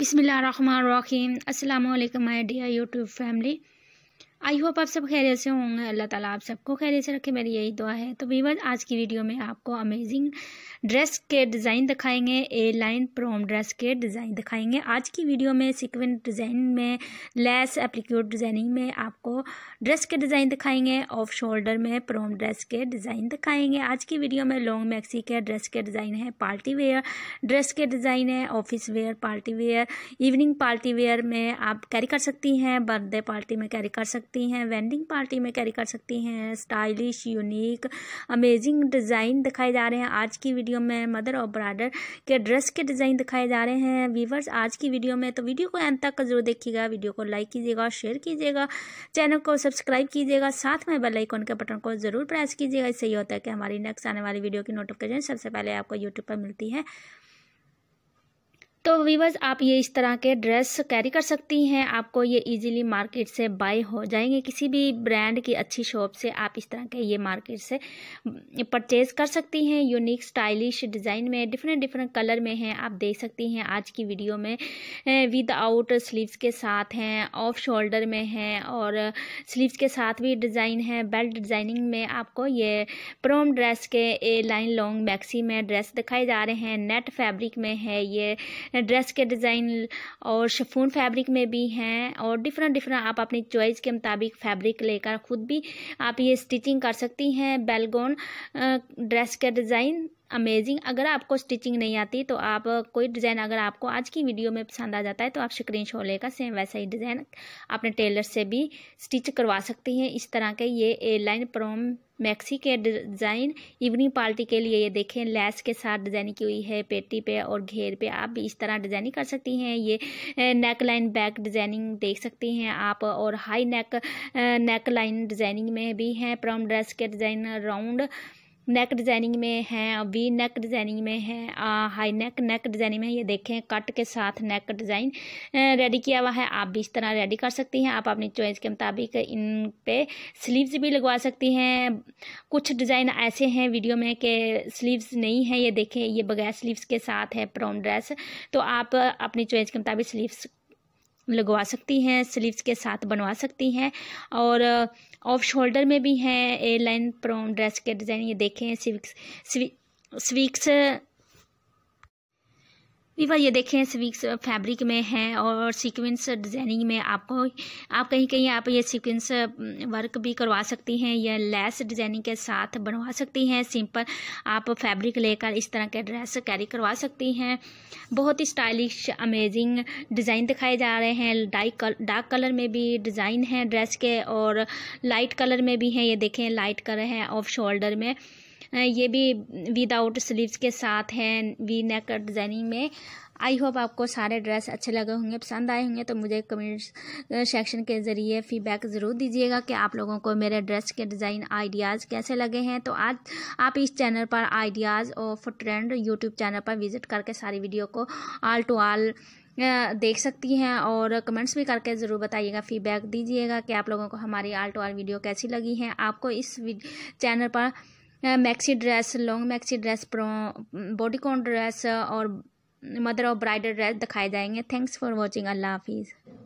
बिसमीम अल्लाम my dear YouTube family I hope आप सब खैरियत से होंगे अल्लाह ताला आप सबको खैरियत से रखे मेरी यही दुआ है तो वीवर आज की वीडियो में आपको अमेजिंग ड्रेस के डिज़ाइन दिखाएंगे ए लाइन प्रोम ड्रेस के डिज़ाइन दिखाएंगे आज की वीडियो में सिक्वेंट डिज़ाइन में लेस एप्लीक्यूट डिज़ाइनिंग में आपको ड्रेस के डिज़ाइन दिखाएंगे ऑफ शोल्डर में प्रोम ड्रेस के डिज़ाइन दिखाएंगे आज की वीडियो में लॉन्ग मैक्सी के ड्रेस के डिज़ाइन है पार्टी वेयर ड्रेस के डिज़ाइन है office wear party wear evening party wear में आप कैरी कर सकती हैं बर्थडे पार्टी में कैरी कर सकती सकती हैं वेंडिंग पार्टी में कैरी कर सकती हैं स्टाइलिश यूनिक अमेजिंग डिज़ाइन दिखाए जा रहे हैं आज की वीडियो में मदर और ब्राडर के ड्रेस के डिज़ाइन दिखाए जा रहे हैं वीवर्स आज की वीडियो में तो वीडियो को एंड तक जरूर देखिएगा वीडियो को लाइक कीजिएगा शेयर कीजिएगा चैनल को सब्सक्राइब कीजिएगा साथ में बेलाइकॉन के बटन को ज़रूर प्रेस कीजिएगा इससे ये होता है कि हमारी नेक्स्ट आने वाली वीडियो की नोटिफिकेशन सबसे पहले आपको यूट्यूब पर मिलती है तो वीवर्स आप ये इस तरह के ड्रेस कैरी कर सकती हैं आपको ये इजीली मार्केट से बाय हो जाएंगे किसी भी ब्रांड की अच्छी शॉप से आप इस तरह के ये मार्केट से परचेज़ हम्म, कर सकती हैं यूनिक स्टाइलिश डिज़ाइन में डिफरेंट डिफरेंट कलर में हैं आप देख सकती हैं आज की वीडियो में विद आउट स्लीव्स के साथ हैं ऑफ शोल्डर में हैं और स्लीव्स के साथ भी डिज़ाइन है बेल्ट डिज़ाइनिंग में आपको ये प्रोम ड्रेस के ए लाइन लॉन्ग मैक्सी में ड्रेस दिखाए जा रहे हैं नेट फैब्रिक में है ये ड्रेस के डिज़ाइन और शफून फैब्रिक में भी हैं और डिफरेंट डिफरेंट आप अपनी चॉइस के मुताबिक फैब्रिक लेकर ख़ुद भी आप ये स्टिचिंग कर सकती हैं बेलगोन ड्रेस के डिज़ाइन अमेजिंग अगर आपको स्टिचिंग नहीं आती तो आप कोई डिज़ाइन अगर आपको आज की वीडियो में पसंद आ जाता है तो आप स्क्रीन शॉट लेकर सेम वैसा ही डिज़ाइन अपने टेलर से भी स्टिच करवा सकती हैं इस तरह के ये एयरलाइन प्रोम मैक्सी के डिज़ाइन इवनिंग पार्टी के लिए ये देखें लैस के साथ डिज़ाइनिंग की हुई है पेटी पे और घेर पे आप भी इस तरह डिज़ाइनिंग कर सकती हैं ये नेक लाइन बैक डिज़ाइनिंग देख सकती हैं आप और high neck neck line designing में भी हैं प्रॉम ड्रेस के डिज़ाइन राउंड नेक डिज़ाइनिंग में है वी नेक डिज़ाइनिंग में है हाई नेक नेक डिज़ाइनिंग में ये देखें कट के साथ नेक डिज़ाइन रेडी किया हुआ है आप भी इस तरह रेडी कर सकती हैं आप अपनी चॉइस के मुताबिक इन पे स्लीव्स भी लगवा सकती हैं कुछ डिज़ाइन ऐसे हैं वीडियो में कि स्लीव्स नहीं है ये देखें ये बगैर स्लीव्स के साथ है प्रॉम ड्रेस तो आप अपनी चॉइस के मुताबिक स्लीव्स लगवा सकती हैं स्लीव्स के साथ बनवा सकती हैं और ऑफ uh, शोल्डर में भी हैं ए लाइन प्रोम ड्रेस के डिज़ाइन ये देखें स्वीक्स स्वी, स्वीक्स वीवर ये देखें स्वीक्स फैब्रिक में है और सीक्वेंस डिज़ाइनिंग में आपको आप कहीं कहीं आप ये सीक्वेंस वर्क भी करवा सकती हैं या लेस डिज़ाइनिंग के साथ बनवा सकती हैं सिंपल आप फैब्रिक लेकर इस तरह के ड्रेस कैरी करवा सकती हैं बहुत ही स्टाइलिश अमेजिंग डिज़ाइन दिखाए जा रहे हैं डार्क कल, डार्क कलर में भी डिज़ाइन है ड्रेस के और लाइट कलर में भी है ये देखें लाइट कलर है ऑफ शोल्डर में ये भी विदाउट स्लीव्स के साथ है वी नेक डिज़ाइनिंग में आई होप आपको सारे ड्रेस अच्छे लगे होंगे पसंद आए होंगे तो मुझे कमेंट सेक्शन के ज़रिए फीडबैक ज़रूर दीजिएगा कि आप लोगों को मेरे ड्रेस के डिज़ाइन आइडियाज़ कैसे लगे हैं तो आज आप इस चैनल पर ideas of trend YouTube channel पर विज़िट करके सारी वीडियो को आल टू आल देख सकती हैं और कमेंट्स भी करके ज़रूर बताइएगा फीडबैक दीजिएगा कि आप लोगों को हमारी आल टू आल वीडियो कैसी लगी है आपको इस चैनल पर maxi dress long maxi dress bodycon dress और मदर और ब्राइडल ड्रेस दिखाए जाएंगे थैंक्स फॉर वॉचिंग अल्लाह हाफिज़